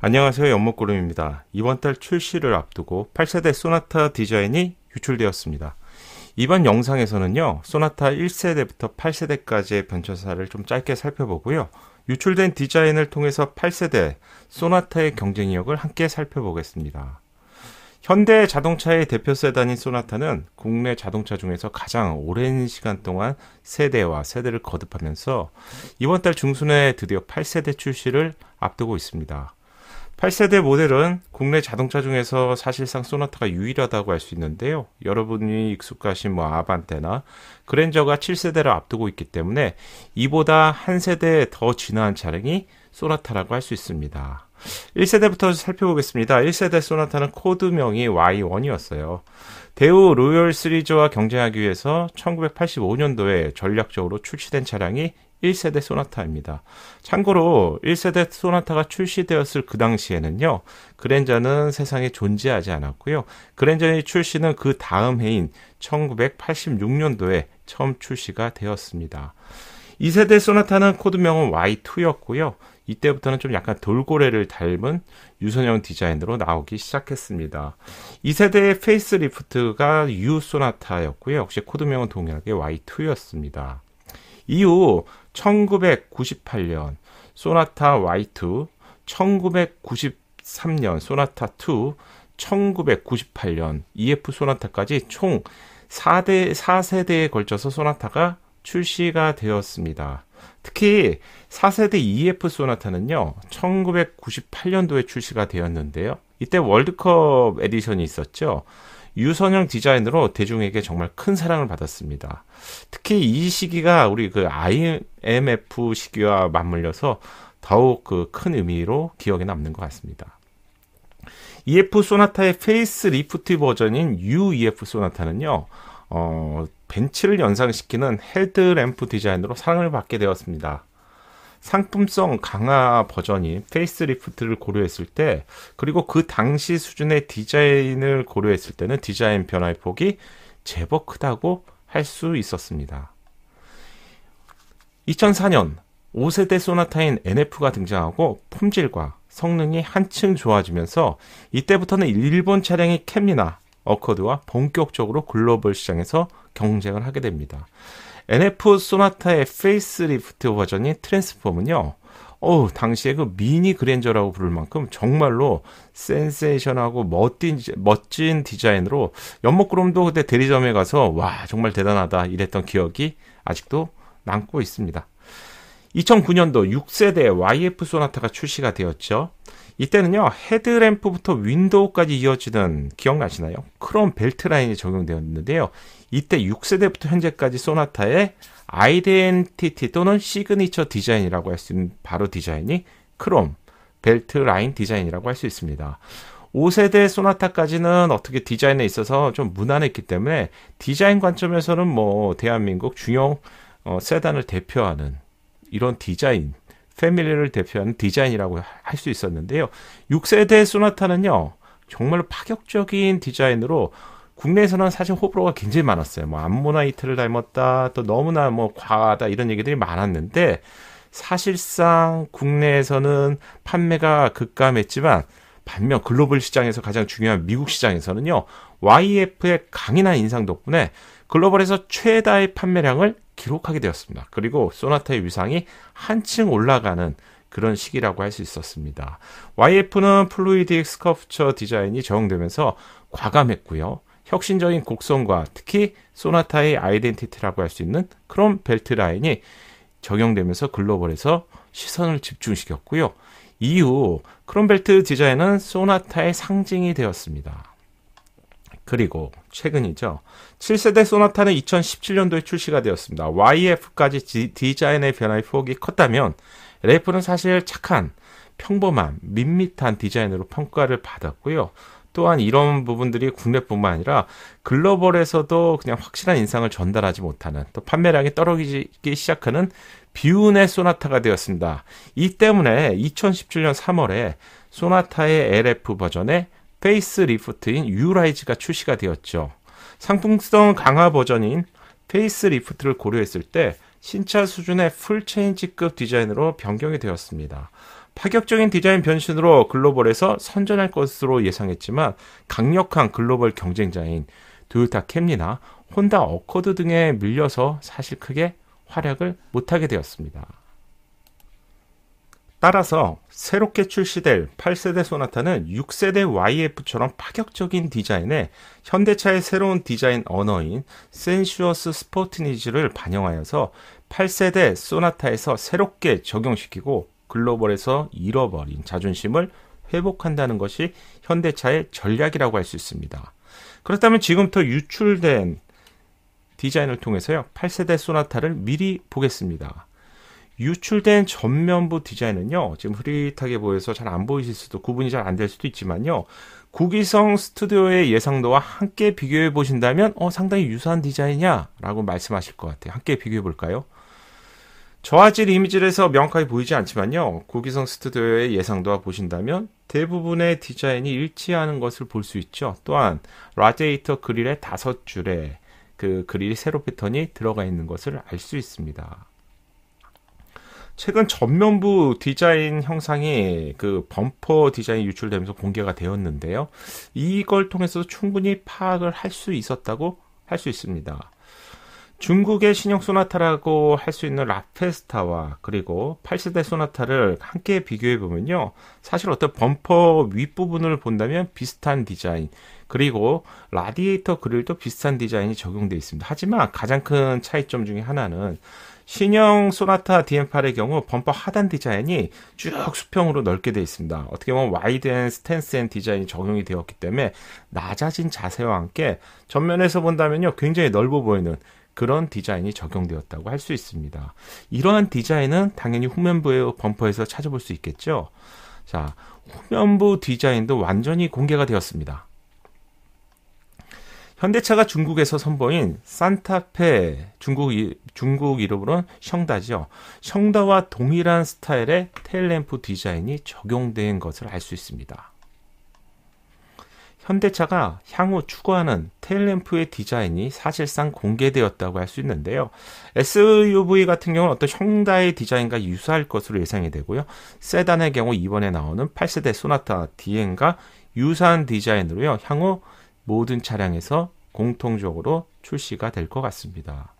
안녕하세요. 연목구름입니다. 이번 달 출시를 앞두고 8세대 소나타 디자인이 유출되었습니다. 이번 영상에서는요, 소나타 1세대부터 8세대까지의 변천사를 좀 짧게 살펴보고요. 유출된 디자인을 통해서 8세대 소나타의 경쟁력을 함께 살펴보겠습니다. 현대 자동차의 대표 세단인 소나타는 국내 자동차 중에서 가장 오랜 시간 동안 세대와 세대를 거듭하면서 이번 달 중순에 드디어 8세대 출시를 앞두고 있습니다. 8세대 모델은 국내 자동차 중에서 사실상 소나타가 유일하다고 할 수 있는데요. 여러분이 익숙하신 뭐 아반떼나 그랜저가 7세대를 앞두고 있기 때문에 이보다 한 세대 더 진화한 차량이 소나타라고 할 수 있습니다. 1세대부터 살펴보겠습니다. 1세대 소나타는 코드명이 Y1이었어요. 대우 로열 시리즈와 경쟁하기 위해서 1985년도에 전략적으로 출시된 차량이 1세대 소나타입니다. 참고로 1세대 소나타가 출시되었을 그 당시에는요, 그랜저는 세상에 존재하지 않았고요. 그랜저의 출시는 그 다음 해인 1986년도에 처음 출시가 되었습니다. 2세대 소나타는 코드명은 Y2였고요. 이때부터는 좀 약간 돌고래를 닮은 유선형 디자인으로 나오기 시작했습니다. 2세대의 페이스리프트가 U 소나타였고요. 역시 코드명은 동일하게 Y2였습니다. 이후 1998년 소나타 Y2, 1993년 소나타 2, 1998년 EF 소나타까지 총 4대 4세대에 걸쳐서 소나타가 출시가 되었습니다. 특히 4세대 EF 소나타는요. 1998년도에 출시가 되었는데요. 이때 월드컵 에디션이 있었죠. 유선형 디자인으로 대중에게 정말 큰 사랑을 받았습니다. 특히 이 시기가 우리 그 IMF 시기와 맞물려서 더욱 그 큰 의미로 기억에 남는 것 같습니다. EF 소나타의 페이스 리프트 버전인 UEF 소나타는요, 어, 벤츠를 연상시키는 헤드램프 디자인으로 사랑을 받게 되었습니다. 상품성 강화 버전인 페이스리프트를 고려했을 때 그리고 그 당시 수준의 디자인을 고려했을 때는 디자인 변화의 폭이 제법 크다고 할 수 있었습니다. 2004년 5세대 소나타인 NF가 등장하고 품질과 성능이 한층 좋아지면서 이때부터는 일본 차량의 캠이나 어커드와 본격적으로 글로벌 시장에서 경쟁을 하게 됩니다. NF 소나타의 페이스리프트 버전인 트랜스폼은요. 어우, 당시에 그 미니 그랜저라고 부를 만큼 정말로 센세이션하고 멋진, 멋진 디자인으로 연목구름도 그때 대리점에 가서 와, 정말 대단하다 이랬던 기억이 아직도 남고 있습니다. 2009년도 6세대 YF 소나타가 출시가 되었죠. 이때는요, 헤드램프부터 윈도우까지 이어지는, 기억나시나요? 크롬 벨트 라인이 적용되었는데요. 이때 6세대부터 현재까지 소나타의 아이덴티티 또는 시그니처 디자인이라고 할 수 있는 바로 디자인이 크롬 벨트 라인 디자인이라고 할 수 있습니다. 5세대 소나타까지는 어떻게 디자인에 있어서 좀 무난했기 때문에 디자인 관점에서는 뭐 대한민국 중형 어, 세단을 대표하는 이런 디자인 패밀리를 대표하는 디자인이라고 할 수 있었는데요. 6세대 소나타는요 정말로 파격적인 디자인으로 국내에서는 사실 호불호가 굉장히 많았어요. 뭐 암모나이트를 닮았다, 또 너무나 뭐 과하다 이런 얘기들이 많았는데 사실상 국내에서는 판매가 급감했지만 반면 글로벌 시장에서 가장 중요한 미국 시장에서는요 YF의 강인한 인상 덕분에 글로벌에서 최다의 판매량을 기록하게 되었습니다. 그리고 소나타의 위상이 한층 올라가는 그런 시기라고 할 수 있었습니다. YF는 플루이드 엑스커프처 디자인이 적용되면서 과감했고요. 혁신적인 곡선과 특히 소나타의 아이덴티티라고 할 수 있는 크롬 벨트 라인이 적용되면서 글로벌에서 시선을 집중시켰고요. 이후 크롬벨트 디자인은 소나타의 상징이 되었습니다. 그리고 최근이죠. 7세대 소나타는 2017년도에 출시가 되었습니다. YF까지 지, 디자인의 변화의 폭이 컸다면 LF는 사실 착한, 평범한, 밋밋한 디자인으로 평가를 받았고요. 또한 이런 부분들이 국내뿐만 아니라 글로벌에서도 그냥 확실한 인상을 전달하지 못하는 또 판매량이 떨어지기 시작하는 비운의 소나타가 되었습니다. 이 때문에 2017년 3월에 소나타의 LF 버전의 페이스 리프트인 유라이즈가 출시가 되었죠. 상품성 강화 버전인 페이스 리프트를 고려했을 때 신차 수준의 풀체인지급 디자인으로 변경이 되었습니다. 파격적인 디자인 변신으로 글로벌에서 선전할 것으로 예상했지만 강력한 글로벌 경쟁자인 도요타 캠리나 혼다 어코드 등에 밀려서 사실 크게 활약을 못하게 되었습니다. 따라서 새롭게 출시될 8세대 소나타는 6세대 YF처럼 파격적인 디자인에 현대차의 새로운 디자인 언어인 센슈어스 스포티니즈를 반영하여서 8세대 소나타에서 새롭게 적용시키고 글로벌에서 잃어버린 자존심을 회복한다는 것이 현대차의 전략이라고 할 수 있습니다. 그렇다면 지금부터 유출된 디자인을 통해서요, 8세대 소나타를 미리 보겠습니다. 유출된 전면부 디자인은요, 지금 흐릿하게 보여서 잘 안 보이실 수도, 구분이 잘 안 될 수도 있지만요, 구기성 스튜디오의 예상도와 함께 비교해 보신다면, 어, 상당히 유사한 디자인이야, 라고 말씀하실 것 같아요. 함께 비교해 볼까요? 저화질 이미지에서 명확하게 보이지 않지만요. 고기성 스튜디오의 예상도와 보신다면 대부분의 디자인이 일치하는 것을 볼 수 있죠. 또한 라제이터 그릴의 다섯 줄에 그 그릴 세로 패턴이 들어가 있는 것을 알 수 있습니다. 최근 전면부 디자인 형상이 그 범퍼 디자인이 유출되면서 공개가 되었는데요. 이걸 통해서 충분히 파악을 할 수 있었다고 할 수 있습니다. 중국의 신형 소나타라고 할 수 있는 라페스타와 그리고 8세대 소나타를 함께 비교해 보면요. 사실 어떤 범퍼 윗부분을 본다면 비슷한 디자인, 그리고 라디에이터 그릴도 비슷한 디자인이 적용되어 있습니다. 하지만 가장 큰 차이점 중에 하나는 신형 소나타 DM8의 경우 범퍼 하단 디자인이 쭉 수평으로 넓게 되어 있습니다. 어떻게 보면 와이드 앤 스탠스 앤 디자인이 적용이 되었기 때문에 낮아진 자세와 함께 전면에서 본다면요 굉장히 넓어 보이는 그런 디자인이 적용되었다고 할 수 있습니다. 이러한 디자인은 당연히 후면부의 범퍼에서 찾아볼 수 있겠죠. 자, 후면부 디자인도 완전히 공개가 되었습니다. 현대차가 중국에서 선보인 산타페 중국 중국 이름으로는 청다죠. 청다와 동일한 스타일의 테일램프 디자인이 적용된 것을 알 수 있습니다. 현대차가 향후 추구하는 테일램프의 디자인이 사실상 공개되었다고 할 수 있는데요. SUV 같은 경우는 어떤 흉다의 디자인과 유사할 것으로 예상이 되고요. 세단의 경우 이번에 나오는 8세대 소나타 DN과 유사한 디자인으로요. 향후 모든 차량에서 공통적으로 출시가 될 것 같습니다.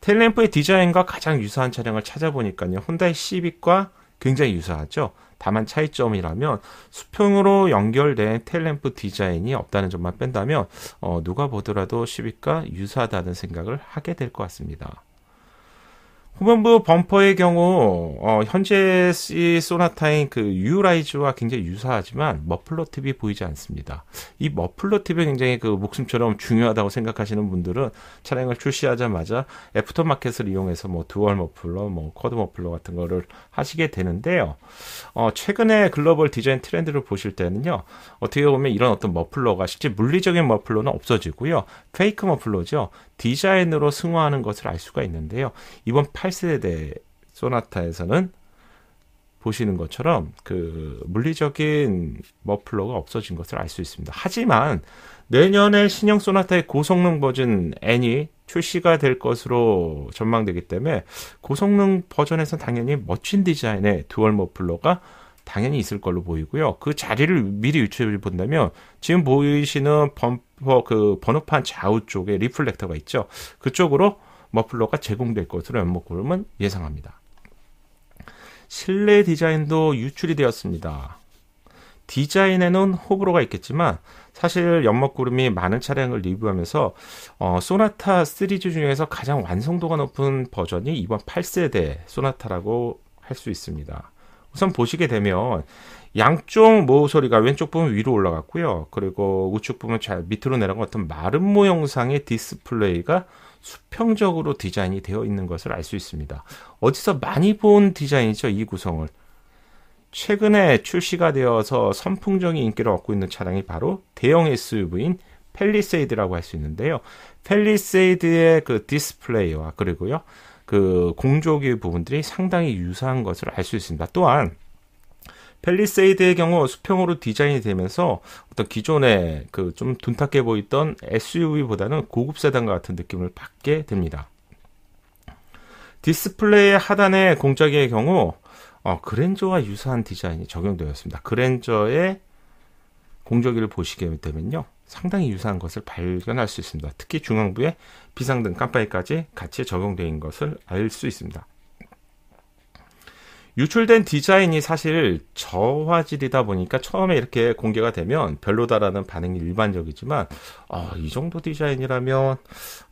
테일램프의 디자인과 가장 유사한 차량을 찾아보니까요. 혼다의 시빅과 굉장히 유사하죠. 다만 차이점이라면 수평으로 연결된 텔램프 디자인이 없다는 점만 뺀다면 어, 누가 보더라도 시비가 유사하다는 생각을 하게 될 것 같습니다. 후면부 범퍼의 경우 어, 현재 C 소나타인 그 유라이즈와 굉장히 유사하지만 머플러 팁이 보이지 않습니다. 이 머플러 팁이 굉장히 그 목숨처럼 중요하다고 생각하시는 분들은 차량을 출시하자마자 애프터 마켓을 이용해서 뭐 듀얼 머플러, 뭐 쿼드 머플러 같은 거를 하시게 되는데요. 어, 최근에 글로벌 디자인 트렌드를 보실 때는요. 어떻게 보면 이런 어떤 머플러가 실제 물리적인 머플러는 없어지고요. 페이크 머플러죠. 디자인으로 승화하는 것을 알 수가 있는데요. 이번 8세대 소나타에서는 보시는 것처럼 그 물리적인 머플러가 없어진 것을 알 수 있습니다. 하지만 내년에 신형 소나타의 고성능 버전 N이 출시가 될 것으로 전망되기 때문에 고성능 버전에서 당연히 멋진 디자인의 듀얼 머플러가 당연히 있을 걸로 보이고요. 그 자리를 미리 유추해 본다면 지금 보이시는 범퍼 그 번호판 좌우 쪽에 리플렉터가 있죠. 그쪽으로 머플러가 제공될 것으로 연목구름은 예상합니다. 실내 디자인도 유출이 되었습니다. 디자인에는 호불호가 있겠지만 사실 연목구름이 많은 차량을 리뷰하면서 어, 소나타 시리즈 중에서 가장 완성도가 높은 버전이 이번 8세대 소나타라고 할 수 있습니다. 우선 보시게 되면 양쪽 모서리가 왼쪽 부분 위로 올라갔고요. 그리고 우측 부분 밑으로 내려간 어떤 마름모 형상의 디스플레이가 수평적으로 디자인이 되어 있는 것을 알 수 있습니다. 어디서 많이 본 디자인이죠, 이 구성을. 최근에 출시가 되어서 선풍적인 인기를 얻고 있는 차량이 바로 대형 SUV인 펠리세이드라고 할 수 있는데요. 펠리세이드의 그 디스플레이와 그리고요. 그 공조기 부분들이 상당히 유사한 것을 알 수 있습니다. 또한 펠리세이드의 경우 수평으로 디자인이 되면서 어떤 기존에그좀 둔탁해 보이던 SUV보다는 고급 세단과 같은 느낌을 받게 됩니다. 디스플레이 하단의 공작의 경우 어, 그랜저와 유사한 디자인이 적용되었습니다. 그랜저의 공조기를 보시게 되면요. 상당히 유사한 것을 발견할 수 있습니다. 특히 중앙부에 비상등 깜빡이까지 같이 적용된 것을 알 수 있습니다. 유출된 디자인이 사실 저화질이다 보니까 처음에 이렇게 공개가 되면 별로다라는 반응이 일반적이지만 어, 이 정도 디자인이라면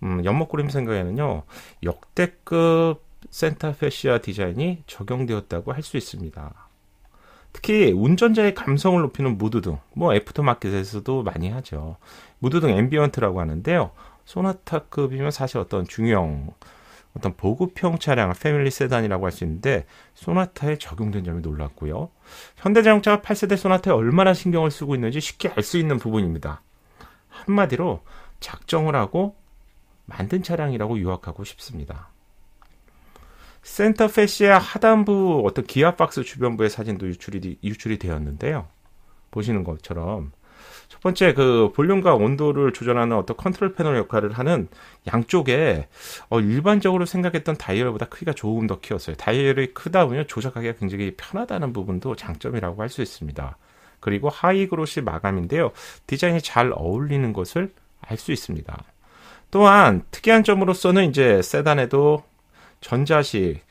음, 연목구림 생각에는요 역대급 센터페시아 디자인이 적용되었다고 할 수 있습니다. 특히 운전자의 감성을 높이는 무드 등, 뭐 애프터마켓에서도 많이 하죠. 무드 등 앰비언트라고 하는데요. 소나타급이면 사실 어떤 중형 어떤 보급형 차량 패밀리 세단이라고 할 수 있는데 소나타에 적용된 점이 놀랐고요. 현대자동차가 8세대 소나타에 얼마나 신경을 쓰고 있는지 쉽게 알 수 있는 부분입니다. 한마디로 작정을 하고 만든 차량이라고 요약하고 싶습니다. 센터 페시아 하단부 어떤 기아 박스 주변부의 사진도 유출이, 유출이 되었는데요. 보시는 것처럼 첫 번째 그 볼륨과 온도를 조절하는 어떤 컨트롤 패널 역할을 하는 양쪽에 어, 일반적으로 생각했던 다이얼보다 크기가 조금 더 키웠어요. 다이얼이 크다 보면 조작하기가 굉장히 편하다는 부분도 장점이라고 할 수 있습니다. 그리고 하이 그로시 마감인데요. 디자인이 잘 어울리는 것을 알 수 있습니다. 또한 특이한 점으로서는 이제 세단에도 전자식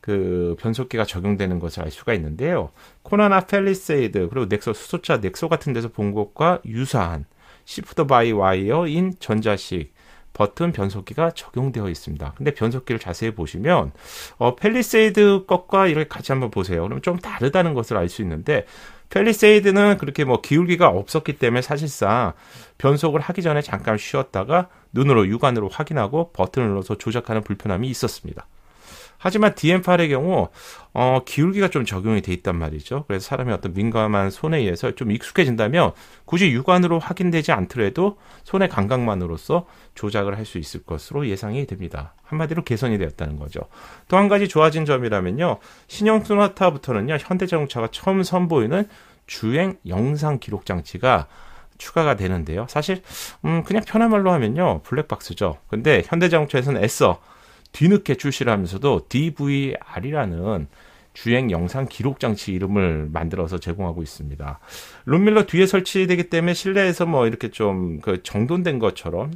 그 변속기가 적용되는 것을 알 수가 있는데요. 코나나 펠리세이드 그리고 넥소 수소차 넥소 같은 데서 본 것과 유사한 시프트 바이 와이어인 전자식 버튼 변속기가 적용되어 있습니다. 근데 변속기를 자세히 보시면 어, 펠리세이드 것과 이렇게 같이 한번 보세요. 그럼 좀 다르다는 것을 알 수 있는데 펠리세이드는 그렇게 뭐 기울기가 없었기 때문에 사실상 변속을 하기 전에 잠깐 쉬었다가 눈으로 육안으로 확인하고 버튼을 눌러서 조작하는 불편함이 있었습니다. 하지만 DM8의 경우 어, 기울기가 좀 적용이 돼 있단 말이죠. 그래서 사람이 어떤 민감한 손에 의해서 좀 익숙해진다면 굳이 육안으로 확인되지 않더라도 손의 감각만으로써 조작을 할 수 있을 것으로 예상이 됩니다. 한마디로 개선이 되었다는 거죠. 또 한 가지 좋아진 점이라면요. 신형 소나타부터는요. 현대자동차가 처음 선보이는 주행 영상 기록 장치가 추가가 되는데요. 사실 음, 그냥 편한 말로 하면요. 블랙박스죠. 근데 현대자동차에서는 애써 뒤늦게 출시를 하면서도 DVR이라는 주행 영상 기록 장치 이름을 만들어서 제공하고 있습니다. 룸밀러 뒤에 설치되기 때문에 실내에서 뭐 이렇게 좀 그 정돈된 것처럼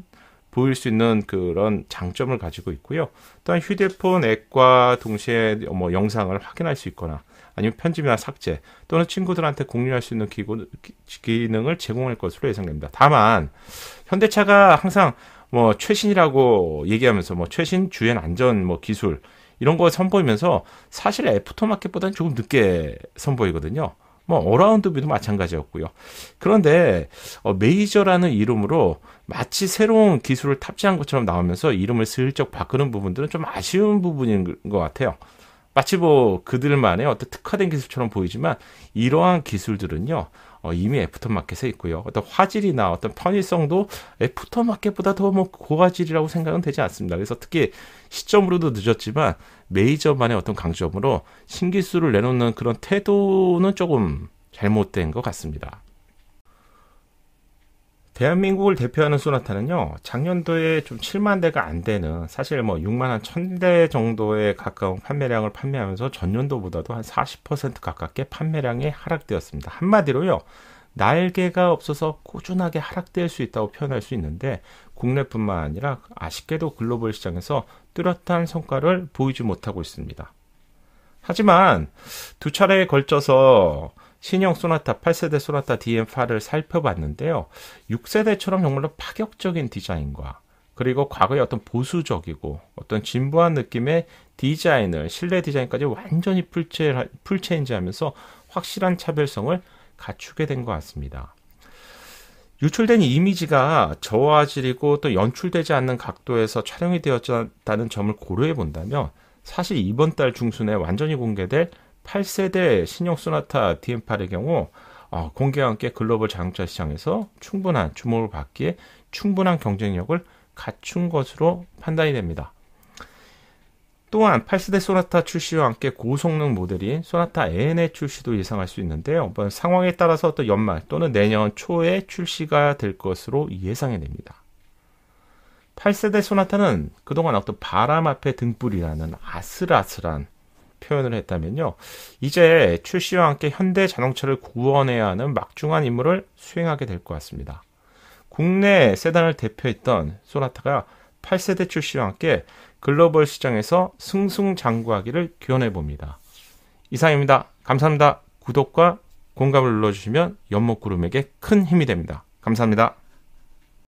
보일 수 있는 그런 장점을 가지고 있고요. 또한 휴대폰 앱과 동시에 뭐 영상을 확인할 수 있거나 아니면 편집이나 삭제 또는 친구들한테 공유할 수 있는 기구, 기능을 제공할 것으로 예상됩니다. 다만 현대차가 항상 뭐 최신이라고 얘기하면서 뭐 최신 주행 안전 뭐 기술 이런 거 선보이면서 사실 애프터마켓보다는 조금 늦게 선보이거든요. 뭐 어라운드뷰도 마찬가지였고요. 그런데 어, 메이저라는 이름으로 마치 새로운 기술을 탑재한 것처럼 나오면서 이름을 슬쩍 바꾸는 부분들은 좀 아쉬운 부분인 것 같아요. 마치 뭐 그들만의 어떤 특화된 기술처럼 보이지만 이러한 기술들은요 어, 이미 애프터마켓에 있고요. 어떤 화질이나 어떤 편의성도 애프터마켓보다 더 뭐 고화질이라고 생각은 되지 않습니다. 그래서 특히 시점으로도 늦었지만 메이저만의 어떤 강점으로 신기술을 내놓는 그런 태도는 조금 잘못된 것 같습니다. 대한민국을 대표하는 소나타는요, 작년도에 좀 7만 대가 안 되는, 사실 뭐 6만 한 1000대 정도에 가까운 판매량을 판매하면서 전년도보다도 한 40% 가깝게 판매량이 하락되었습니다. 한마디로요, 날개가 없어서 꾸준하게 하락될 수 있다고 표현할 수 있는데, 국내뿐만 아니라 아쉽게도 글로벌 시장에서 뚜렷한 성과를 보이지 못하고 있습니다. 하지만 두 차례에 걸쳐서 신형 소나타 8세대 소나타 d m 8를 살펴봤는데요. 6세대처럼 정말로 파격적인 디자인과 그리고 과거의 어떤 보수적이고 어떤 진부한 느낌의 디자인을 실내 디자인까지 완전히 풀체, 풀체인지하면서 확실한 차별성을 갖추게 된 것 같습니다. 유출된 이미지가 저화질이고 또 연출되지 않는 각도에서 촬영이 되었다는 점을 고려해 본다면 사실 이번 달 중순에 완전히 공개될 8세대 신형 소나타 DM8의 경우 어, 공개와 함께 글로벌 자동차 시장에서 충분한 주목을 받기에 충분한 경쟁력을 갖춘 것으로 판단이 됩니다. 또한 8세대 소나타 출시와 함께 고성능 모델인 소나타 N의 출시도 예상할 수 있는데요. 이번 상황에 따라서 또 연말 또는 내년 초에 출시가 될 것으로 예상이 됩니다. 8세대 소나타는 그동안 어떤 바람 앞에 등불이라는 아슬아슬한 표현을 했다면요. 이제 출시와 함께 현대 자동차를 구원해야 하는 막중한 임무를 수행하게 될 것 같습니다. 국내 세단을 대표했던 소나타가 8세대 출시와 함께 글로벌 시장에서 승승장구하기를 기원해 봅니다. 이상입니다. 감사합니다. 구독과 공감을 눌러주시면 연목구름에게 큰 힘이 됩니다. 감사합니다.